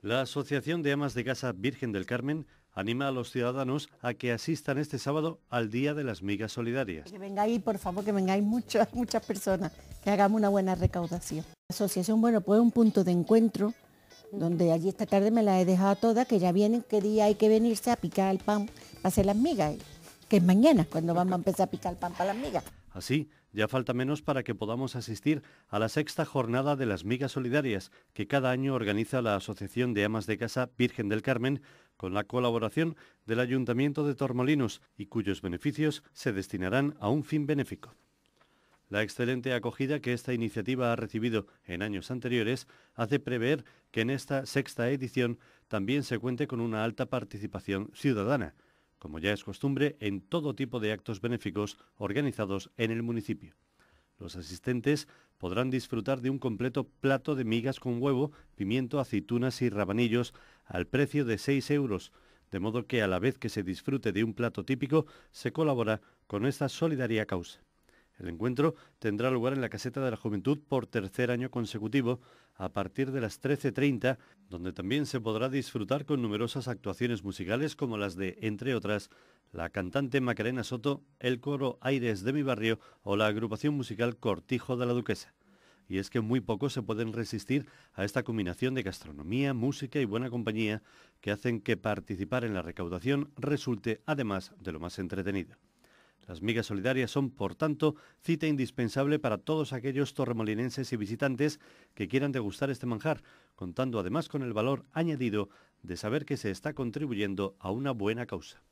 La Asociación de Amas de Casa Virgen del Carmen anima a los ciudadanos a que asistan este sábado al Día de las Migas Solidarias. Que vengáis, por favor, que vengáis muchas, muchas personas, que hagamos una buena recaudación. La asociación, bueno, pues un punto de encuentro, donde allí esta tarde me la he dejado toda, que ya vienen, qué día hay que venirse a picar el pan para hacer las migas, que es mañana cuando vamos a empezar a picar el pan para las migas. Así, ya falta menos para que podamos asistir a la sexta jornada de las migas solidarias que cada año organiza la Asociación de Amas de Casa Virgen del Carmen con la colaboración del Ayuntamiento de Tormolinos y cuyos beneficios se destinarán a un fin benéfico. La excelente acogida que esta iniciativa ha recibido en años anteriores hace prever que en esta sexta edición también se cuente con una alta participación ciudadana como ya es costumbre en todo tipo de actos benéficos organizados en el municipio. Los asistentes podrán disfrutar de un completo plato de migas con huevo, pimiento, aceitunas y rabanillos al precio de 6 euros, de modo que a la vez que se disfrute de un plato típico, se colabora con esta solidaria causa. El encuentro tendrá lugar en la Caseta de la Juventud por tercer año consecutivo a partir de las 13.30, donde también se podrá disfrutar con numerosas actuaciones musicales como las de, entre otras, la cantante Macarena Soto, el coro Aires de mi barrio o la agrupación musical Cortijo de la Duquesa. Y es que muy pocos se pueden resistir a esta combinación de gastronomía, música y buena compañía que hacen que participar en la recaudación resulte además de lo más entretenido. Las migas solidarias son, por tanto, cita indispensable para todos aquellos torremolinenses y visitantes que quieran degustar este manjar, contando además con el valor añadido de saber que se está contribuyendo a una buena causa.